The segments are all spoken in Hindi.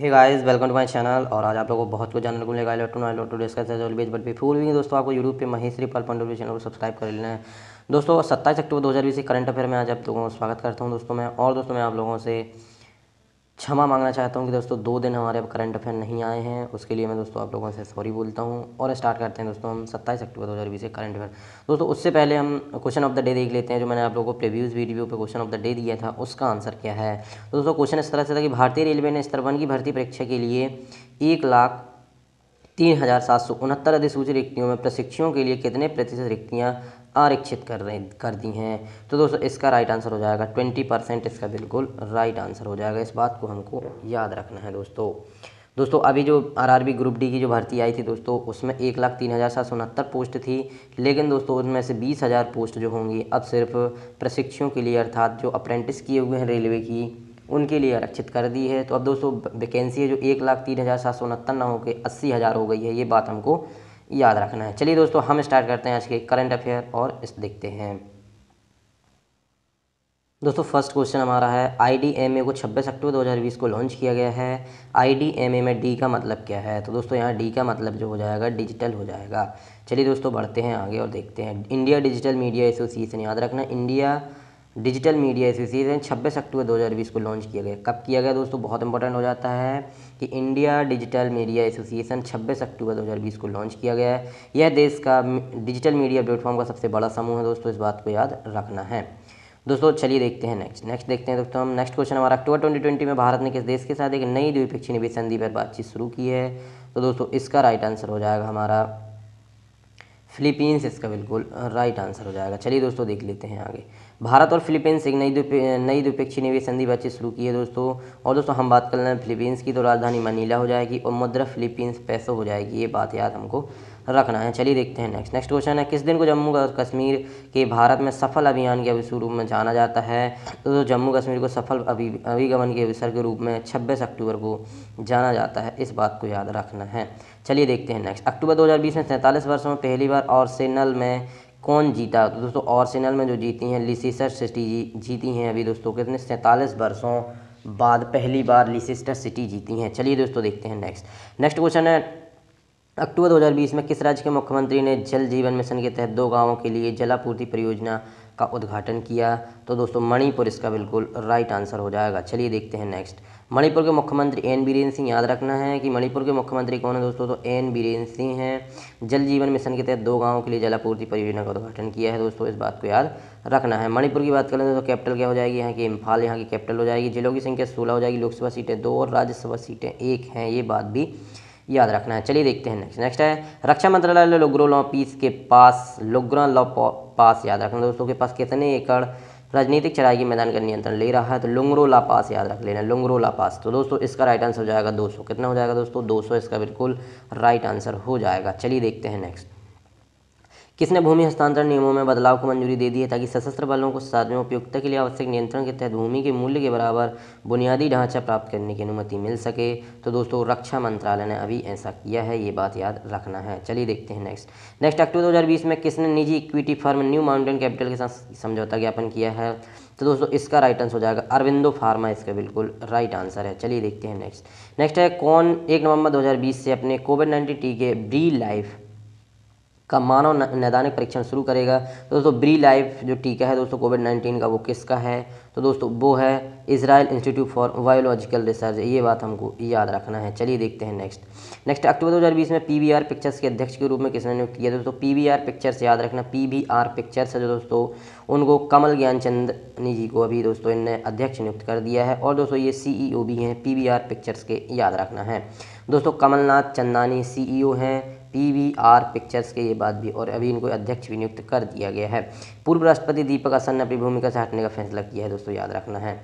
hey guys welcome to my channel और आज आप लोगों को बहुत कुछ जानने को मिलेगा लोटो ना लोटो डिस्कस बीच बट बिफोर भी दोस्तों आपको यूट्यूब पे महेश्वरी पल पंडोल चैनल को सब्सक्राइब कर लेना है दोस्तों सत्ताईस अक्टूबर दो हज़ार बीस करंट अफेयर में आज आप लोगों का स्वागत करता हूँ दोस्तों मैं और दोस्तों मैं आप लोगों से क्षमा मांगना चाहता हूँ कि दोस्तों दो दिन हमारे अब करंट अफेयर नहीं आए हैं उसके लिए मैं दोस्तों आप लोगों से सॉरी बोलता हूँ और स्टार्ट करते हैं दोस्तों हम सत्ताईस अक्टूबर दो हज़ार बीस से करंट अफेयर दोस्तों उससे पहले हम क्वेश्चन ऑफ द डे देख लेते हैं जो मैंने आप लोगों को प्रीव्यूज़ वीडियो पर क्वेश्चन ऑफ द डे दिया था उसका आंसर क्या है तो दोस्तों क्वेश्चन इस तरह से था कि भारतीय रेलवे ने स्तर वन की भर्ती परीक्षा के लिए एक लाख तीन हज़ार सात सौ उनहत्तर अधिसूचित रिक्तियों में प्रशिक्षुओं के लिए कितने प्रतिशत रिक्तियाँ आरक्षित कर रहे कर दी हैं तो दोस्तों इसका राइट आंसर हो जाएगा ट्वेंटी परसेंट इसका बिल्कुल राइट आंसर हो जाएगा इस बात को हमको याद रखना है दोस्तों दोस्तों अभी जो आरआरबी ग्रुप डी की जो भर्ती आई थी दोस्तों उसमें एक लाख तीन हज़ार सात सौ उनहत्तर पोस्ट थी लेकिन दोस्तों उनमें से बीस हज़ार पोस्ट जो होंगी अब सिर्फ प्रशिक्षुओं के लिए अर्थात जो अप्रेंटिस किए हुए हैं रेलवे की उनके लिए आरक्षित कर दी है तो अब दोस्तों वैकेंसी है जो एक लाख तीन हज़ार सात सौ उनहत्तर ना होकर अस्सी हज़ार हो गई है ये बात हमको याद रखना है चलिए दोस्तों हम स्टार्ट करते हैं आज के करंट अफेयर और इस देखते हैं दोस्तों फर्स्ट क्वेश्चन हमारा है आईडीएमए को 26 अक्टूबर 2020 को लॉन्च किया गया है आईडीएमए में डी का मतलब क्या है तो दोस्तों यहाँ डी का मतलब जो हो जाएगा डिजिटल हो जाएगा चलिए दोस्तों बढ़ते हैं आगे और देखते हैं इंडिया डिजिटल मीडिया एसोसिएशन याद रखना इंडिया डिजिटल मीडिया एसोसिएशन छब्बीस अक्टूबर 2020 को लॉन्च किया गया कब किया गया दोस्तों बहुत इंपॉर्टेंट हो जाता है कि इंडिया डिजिटल मीडिया एसोसिएशन 26 अक्टूबर 2020 को लॉन्च किया गया है यह देश का डिजिटल मीडिया प्लेटफॉर्म का सबसे बड़ा समूह है दोस्तों इस बात को याद रखना है दोस्तों चलिए देखते हैं नेक्स्ट नेक्स्ट देखते हैं दोस्तों हम नेक्स्ट क्वेश्चन हमारा अक्टूबर ट्वेंटी ट्वेंटी में भारत ने किस देश के साथ एक नई द्विपक्षीय निवेश संधि पर बातचीत शुरू की है तो दोस्तों इसका राइट आंसर हो जाएगा हमारा फिलीपींस इसका बिल्कुल राइट आंसर हो जाएगा चलिए दोस्तों देख लेते हैं आगे भारत और फिलीपींस एक नई द्विपे, नई द्विपक्षीय निवेश संधि बातचीत शुरू की है दोस्तों और दोस्तों हम बात कर रहे हैं फिलीपींस की तो राजधानी मनीला हो जाएगी और मुद्रा फिलीपींस पैसो हो जाएगी ये बात याद हमको रखना है चलिए देखते हैं नेक्स्ट नेक्स्ट क्वेश्चन है किस दिन को जम्मू कश्मीर के भारत में सफल अभियान के अभिष रूप में जाना जाता है तो जम्मू कश्मीर को सफल अभि अभिगमन के अवसर के रूप में छब्बीस अक्टूबर को जाना जाता है इस बात को याद रखना है चलिए देखते हैं नेक्स्ट अक्टूबर 2020 में सैंतालीस वर्षों में पहली बार और सेनल में कौन जीता तो दोस्तों आर्सेनल में जो जीती हैं लिसिस्टर सिटी जी, जीती हैं अभी दोस्तों कितने सैंतालीस वर्षों बाद पहली बार लिसिस्टर सिटी जीती हैं चलिए दोस्तों देखते हैं नेक्स्ट नेक्स्ट क्वेश्चन है अक्टूबर 2020 में किस राज्य के मुख्यमंत्री ने जल जीवन मिशन के तहत दो गांवों के लिए जलापूर्ति परियोजना का उद्घाटन किया तो दोस्तों मणिपुर इसका बिल्कुल राइट आंसर हो जाएगा चलिए देखते हैं नेक्स्ट मणिपुर के मुख्यमंत्री एन बीरेन सिंह याद रखना है कि मणिपुर के मुख्यमंत्री कौन है दोस्तों तो एन बीरेन सिंह हैं जल जीवन मिशन के तहत दो गांवों के लिए जलापूर्ति परियोजना का उद्घाटन किया है दोस्तों इस बात को याद रखना है मणिपुर की बात करें तो कैपिटल क्या हो जाएगी यहाँ की इम्फाल यहाँ की कैपिटल हो जाएगी जिलों की संख्या सोलह हो जाएगी लोकसभा सीटें दो और राज्यसभा सीटें एक हैं ये बात भी याद रखना है चलिए देखते हैं नेक्स्ट नेक्स्ट है रक्षा मंत्रालय लुग्रो लॉ पीस के पास लुग्रा लॉ पास याद रखना दोस्तों के पास कितने एकड़ राजनीतिक चढ़ाई के मैदान का नियंत्रण ले रहा है तो लुंगरो लापास याद रख लेना लुंगरो लापास तो दोस्तों इसका राइट आंसर हो जाएगा 200 कितना हो जाएगा दोस्तों 200 इसका बिल्कुल राइट आंसर हो जाएगा चलिए देखते हैं नेक्स्ट किसने भूमि हस्तांतरण नियमों में बदलाव को मंजूरी दे दी है ताकि सशस्त्र बलों को साधनों उपयुक्तता के लिए आवश्यक नियंत्रण के तहत भूमि के मूल्य के बराबर बुनियादी ढांचा प्राप्त करने की अनुमति मिल सके तो दोस्तों रक्षा मंत्रालय ने अभी ऐसा किया है ये बात याद रखना है चलिए देखते हैं नेक्स्ट नेक्स्ट अक्टूबर दो में किसने निजी equity firm New Mountain Capital के साथ समझौता ज्ञापन किया है तो दोस्तों इसका राइट आंसर हो जाएगा अरविंदो फार्मा इसका बिल्कुल राइट आंसर है चलिए देखते हैं नेक्स्ट नेक्स्ट है कौन एक नवंबर 2020 से अपने कोविड नाइन्टीन टीके ब्री लाइफ का मानव नैदानिक परीक्षण शुरू करेगा तो दोस्तों ब्री लाइफ जो टीका है दोस्तों कोविड नाइन्टीन का वो किसका है तो दोस्तों वो है Israel institute for virological research ये बात हमको याद रखना है चलिए देखते हैं नेक्स्ट नेक्स्ट अक्टूबर 2020 में पी पिक्चर्स के अध्यक्ष के रूप में किसने नियुक्त किया दोस्तों पी पिक्चर्स याद रखना पी पिक्चर्स है जो दोस्तों उनको कमल ज्ञानचंदनी जी को अभी दोस्तों इनने अध्यक्ष नियुक्त कर दिया है और दोस्तों ये सी e भी हैं पी पिक्चर्स के याद रखना है दोस्तों कमलनाथ चंदानी सीईओ e हैं पीवीआर पिक्चर्स के ये बात भी और अभी इनको अध्यक्ष भी नियुक्त कर दिया गया है पूर्व राष्ट्रपति दीपक असन ने अपनी भूमिका से हटने का फैसला किया है दोस्तों याद रखना है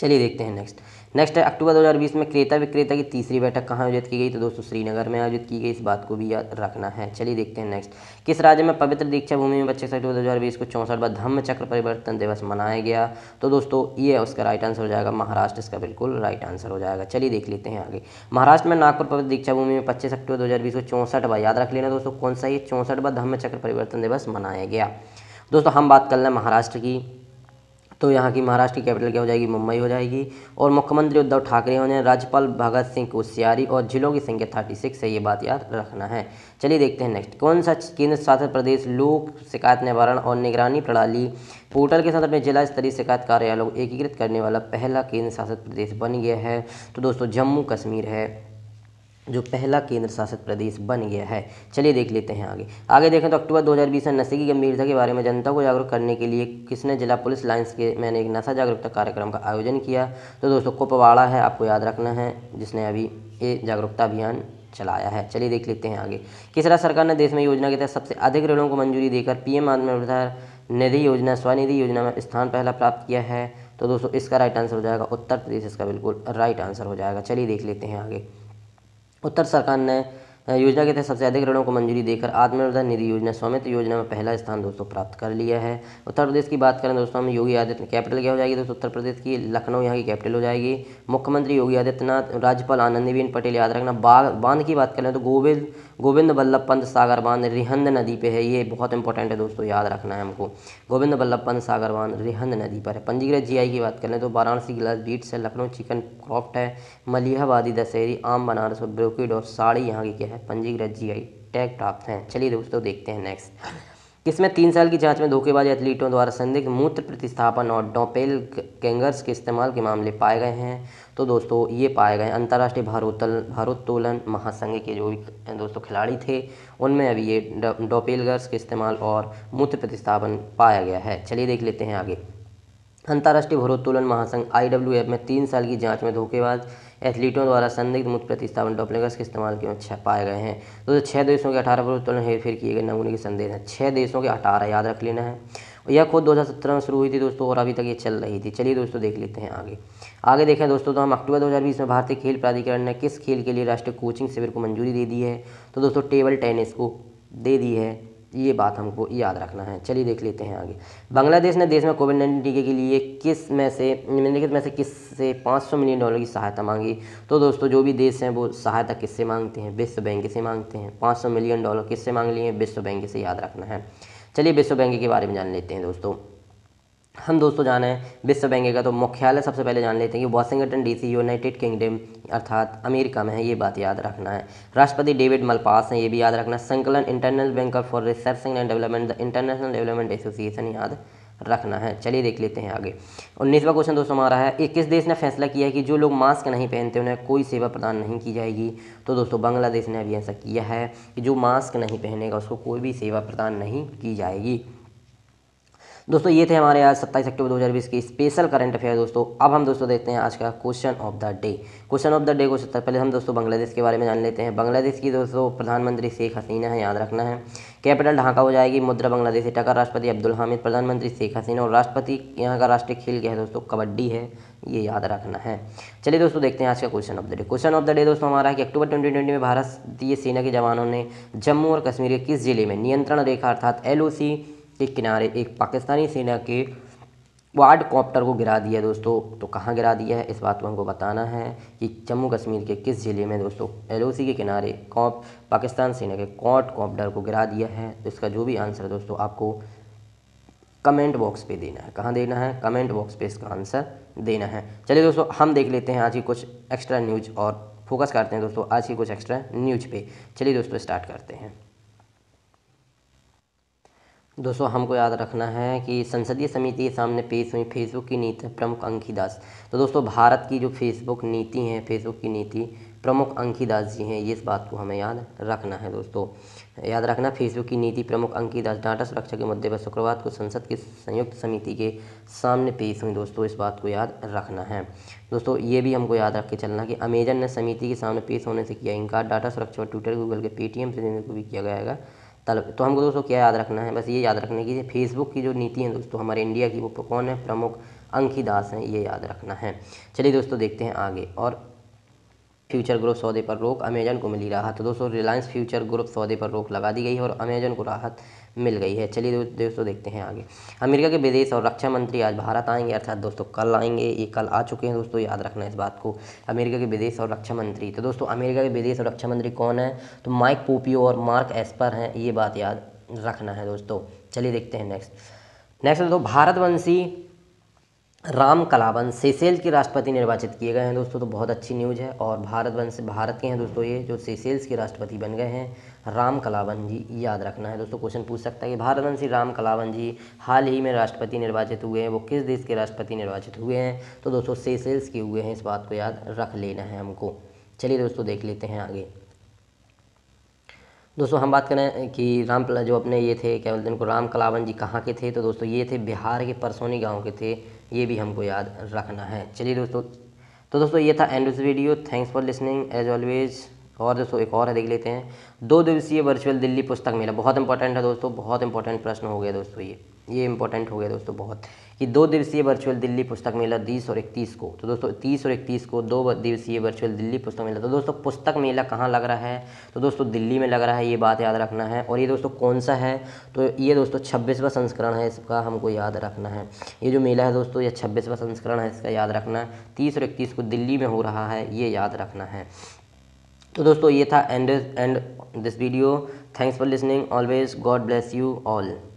चलिए देखते हैं नेक्स्ट नेक्स्ट है अक्टूबर 2020 में क्रेता विक्रेता की तीसरी बैठक कहाँ आयोजित की गई तो दोस्तों श्रीनगर में आयोजित की गई इस बात को भी याद रखना है चलिए देखते हैं नेक्स्ट किस राज्य में पवित्र दीक्षा भूमि में पच्चीस अक्टूबर दो हज़ार बीस को चौंसठ बार धम्म चक्र परिवर्तन दिवस मनाया गया तो दोस्तों ये उसका राइट आंसर हो जाएगा महाराष्ट्र इसका बिल्कुल राइट आंसर हो जाएगा चलिए देख लेते हैं आगे महाराष्ट्र में नागपुर पवित्र दीक्षा भूमि में पच्चीस अक्टूबर दो को चौंसठ बार याद रख लेना दोस्तों कौन सा ये चौंसठ बार धम्म चक्र परिवर्तन दिवस मनाया गया दोस्तों हम बात कर लें महाराष्ट्र की तो यहाँ की महाराष्ट्र की कैपिटल क्या हो जाएगी मुंबई हो जाएगी और मुख्यमंत्री उद्धव ठाकरे होने राज्यपाल भगत सिंह कोश्यारी और जिलों की संख्या थर्टी सिक्स है ये बात याद रखना है चलिए देखते हैं नेक्स्ट कौन सा केंद्र शासित प्रदेश लोक शिकायत निवारण और निगरानी प्रणाली पोर्टल के साथ अपने जिला स्तरीय शिकायत कार्यालयों को एकीकृत करने वाला पहला केंद्र शासित प्रदेश बन गया है तो दोस्तों जम्मू कश्मीर है जो पहला केंद्र शासित प्रदेश बन गया है चलिए देख लेते हैं आगे आगे देखें तो अक्टूबर 2020 में नशे की गंभीरता के बारे में जनता को जागरूक करने के लिए किसने जिला पुलिस लाइन्स के मैंने एक नशा जागरूकता कार्यक्रम का आयोजन किया तो दोस्तों कुपवाड़ा है आपको याद रखना है जिसने अभी ये जागरूकता अभियान चलाया है चलिए देख लेते हैं आगे किस राज्य सरकार ने देश में योजना के तहत सबसे अधिक ऋणों को मंजूरी देकर पीएम आत्मनिर्भर निधि योजना स्वनिधि योजना में स्थान पहला प्राप्त किया है तो दोस्तों इसका राइट आंसर हो जाएगा उत्तर प्रदेश इसका बिल्कुल राइट आंसर हो जाएगा चलिए देख लेते हैं आगे उत्तर सरकार ने योजना के तहत सबसे अधिक ऋणों को मंजूरी देकर आत्मनिर्भर निधि योजना स्वामित्व योजना में पहला स्थान दोस्तों प्राप्त कर लिया है उत्तर प्रदेश की बात करें दोस्तों हम योगी आदित्य कैपिटल क्या हो जाएगी दोस्तों उत्तर प्रदेश की लखनऊ यहाँ की कैपिटल हो जाएगी मुख्यमंत्री योगी आदित्यनाथ राज्यपाल आनंदीबेन पटेल याद रखना बांध की बात करें तो गोविंद गोविंद बल्लभ पंत सागर बांध रिहंद नदी पे है ये बहुत इंपॉर्टेंट है दोस्तों याद रखना है हमको गोविंद बल्लभ पंत सागर बांध रिहंद नदी पर है पंजीकृत जीआई की बात करें तो वाराणसी गिलास बीट्स है लखनऊ चिकन क्रॉप्ट है मलिहाबादी दशहरी आम बनारस और ब्रोकेड और साड़ी यहाँ की क्या है पंजीकृत जी आई टैग प्राप्त हैं चलिए दोस्तों देखते हैं नेक्स्ट किसमें तीन साल की जांच में धोखेबाज एथलीटों द्वारा संदिग्ध मूत्र प्रतिस्थापन और डोपेल कैंगर्स के इस्तेमाल के मामले पाए गए हैं तो दोस्तों ये पाए गए अंतर्राष्ट्रीय भारोत्तल भारोत्तोलन महासंघ के जो भी दोस्तों खिलाड़ी थे उनमें अभी ये डोपेलगर्स के इस्तेमाल और मूत्र प्रतिस्थापन पाया गया है चलिए देख लेते हैं आगे अंतर्राष्ट्रीय भरोत्तोलन महासंघ आई में तीन साल की जांच में धोखेबाज एथलीटों द्वारा संदिग्ध मुख्य प्रतिस्थापन डॉपलेगर्स के इस्तेमाल के छह पाए गए हैं तो छः देशों के अठारह हेर फेर किए गए नमूने के संदेश हैं छह देशों के अठारह याद रख लेना है यह खुद 2017 में शुरू हुई थी दोस्तों और अभी तक ये चल रही थी चलिए दोस्तों देख लेते हैं आगे आगे देखें दोस्तों तो हम अक्टूबर 2020 में भारतीय खेल प्राधिकरण ने किस खेल के लिए राष्ट्रीय कोचिंग शिविर को मंजूरी दे दी है तो दोस्तों टेबल टेनिस को दे दी है ये बात हमको याद रखना है चलिए देख लेते हैं आगे बांग्लादेश ने देश में कोविड नाइन्टीन टीके के लिए किस में से निम्नलिखित में से किस से 500 मिलियन डॉलर की सहायता मांगी तो दोस्तों जो भी देश हैं वो सहायता किससे मांगते हैं विश्व बैंक से मांगते हैं 500 मिलियन डॉलर किससे मांग लिए विश्व बैंक से याद रखना है चलिए विश्व बैंक के बारे में जान लेते हैं दोस्तों हम दोस्तों जाने विश्व बैंक का तो मुख्यालय सबसे पहले जान लेते हैं कि वाशिंगटन डीसी यूनाइटेड किंगडम अर्थात अमेरिका में है ये बात याद रखना है राष्ट्रपति डेविड मलपास हैं ये भी याद रखना संकलन internal bank for researching and development the international development association याद रखना है चलिए देख लेते हैं आगे उन्नीसवा क्वेश्चन दोस्तों हमारा है एक किस देश ने फैसला किया है कि जो लोग मास्क नहीं पहनते उन्हें कोई सेवा प्रदान नहीं की जाएगी तो दोस्तों बांग्लादेश ने अभी ऐसा किया है कि जो मास्क नहीं पहनेगा उसको कोई भी सेवा प्रदान नहीं की जाएगी दोस्तों ये थे हमारे आज सत्ताईस अक्टूबर 2020 की स्पेशल करंट अफेयर दोस्तों अब हम दोस्तों देखते हैं आज का question of the day question of the day को सबसे पहले हम दोस्तों बांग्लादेश के बारे में जान लेते हैं बांग्लादेश की दोस्तों प्रधानमंत्री शेख हसीना है याद रखना है कैपिटल ढाका हो जाएगी मुद्रा बांग्लादेशी टका राष्ट्रपति अब्दुल हामिद प्रधानमंत्री शेख हसीना और राष्ट्रपति यहाँ का राष्ट्रीय खेल क्या है दोस्तों कबड्डी है ये याद रखना है चलिए दोस्तों देखते हैं आज का question of the day question of the day दोस्तों हमारा है कि अक्टूबर 2020 में भारतीय सेना के जवानों ने जम्मू और कश्मीर के किस जिले में नियंत्रण रेखा अर्थात एलओसी के किनारे एक पाकिस्तानी सेना के वार्ड कॉप्टर को गिरा दिया दोस्तों तो कहाँ गिरा दिया है इस बात को हमको बताना है कि जम्मू कश्मीर के किस ज़िले में दोस्तों एलओसी के किनारे कॉप पाकिस्तान सेना के कॉट कॉप्टर को गिरा दिया है तो इसका जो भी आंसर है दोस्तों आपको कमेंट बॉक्स पे देना है कहाँ देना है कमेंट बॉक्स पे इसका आंसर देना है चलिए दोस्तों हम देख लेते हैं आज की कुछ एक्स्ट्रा न्यूज और फोकस करते हैं दोस्तों आज की कुछ एक्स्ट्रा न्यूज पे चलिए दोस्तों स्टार्ट करते हैं दोस्तों हमको याद रखना है कि संसदीय समिति के सामने पेश हुई फेसबुक की नीति प्रमुख अंकी दास तो दोस्तों भारत की जो फेसबुक नीति है फेसबुक की नीति प्रमुख अंकी दास जी हैं ये इस बात को हमें याद रखना है दोस्तों याद रखना फेसबुक की नीति प्रमुख अंकी दास डाटा सुरक्षा के मुद्दे पर शुक्रवार को संसद की संयुक्त समिति के सामने पेश हुई दोस्तों इस बात को याद रखना है दोस्तों ये भी हमको याद रख के चलना कि अमेजन ने समिति के सामने पेश होने से किया इनकार डाटा सुरक्षा और ट्विटर गूगल के पेटीएम से को भी किया गया है तलब तो हमको दोस्तों क्या याद रखना है बस ये याद रखने की फेसबुक की जो नीति है दोस्तों हमारे इंडिया की वो कौन है प्रमुख अंकी दास हैं ये याद रखना है चलिए दोस्तों देखते हैं आगे और फ्यूचर ग्रुप सौदे पर रोक अमेजन को मिली राहत तो दोस्तों रिलायंस फ्यूचर ग्रुप सौदे पर रोक लगा दी गई है और अमेजन को राहत मिल गई है चलिए दोस्तों देखते हैं आगे अमेरिका के विदेश और रक्षा मंत्री आज भारत आएंगे अर्थात दोस्तों कल आएंगे ये कल आ चुके हैं दोस्तों याद रखना इस बात को अमेरिका के विदेश और रक्षा मंत्री तो दोस्तों अमेरिका के विदेश और रक्षा मंत्री कौन है तो माइक पोपियो और मार्क एस्पर हैं ये बात याद रखना है दोस्तों चलिए देखते हैं नेक्स्ट नेक्स्ट दोस्तों भारतवंशी राम कलावन सेसेल के राष्ट्रपति निर्वाचित किए गए हैं दोस्तों तो बहुत अच्छी न्यूज़ है और भारत वंश भारत के हैं दोस्तों ये जो सेसेल्स के राष्ट्रपति बन गए हैं राम कलावन जी याद रखना है दोस्तों क्वेश्चन पूछ सकता है कि भारतवंशी राम कलावन जी हाल ही में राष्ट्रपति निर्वाचित हुए हैं वो किस देश के राष्ट्रपति निर्वाचित हुए हैं तो दोस्तों सेसेल्स के हुए हैं इस बात को याद रख लेना है हमको चलिए दोस्तों देख लेते हैं आगे दोस्तों हम बात करें कि राम जो अपने ये थे क्या बोलते हैं उनको राम कलावन जी कहाँ के थे तो दोस्तों ये थे बिहार के परसोनी गांव के थे ये भी हमको याद रखना है चलिए दोस्तों तो दोस्तों ये था end video thanks for listening as always और दोस्तों एक और है देख लेते हैं दो दिवसीय वर्चुअल दिल्ली पुस्तक मेला बहुत इंपॉर्टेंट है दोस्तों बहुत इंपॉर्टेंट प्रश्न हो गया दोस्तों ये ये इंपॉर्टेंट हो गया दोस्तों बहुत कि दो दिवसीय वर्चुअल दिल्ली पुस्तक मेला 30 और इकतीस को तो दोस्तों तीस और इकतीस को दो दिवसीय वर्चुअल दिल्ली पुस्तक मेला तो दोस्तों पुस्तक मेला कहाँ लग रहा है तो दोस्तों दिल्ली में लग रहा है ये बात याद रखना है और ये दोस्तों कौन सा है तो ये दोस्तों छब्बीसवा संस्करण है इसका हमको याद रखना है ये जो मेला है दोस्तों ये छब्बीसवा संस्करण है इसका याद रखना है तीस और इकतीस को दिल्ली में हो रहा है ये याद रखना है तो दोस्तों ये था end end this video thanks for listening always God bless you all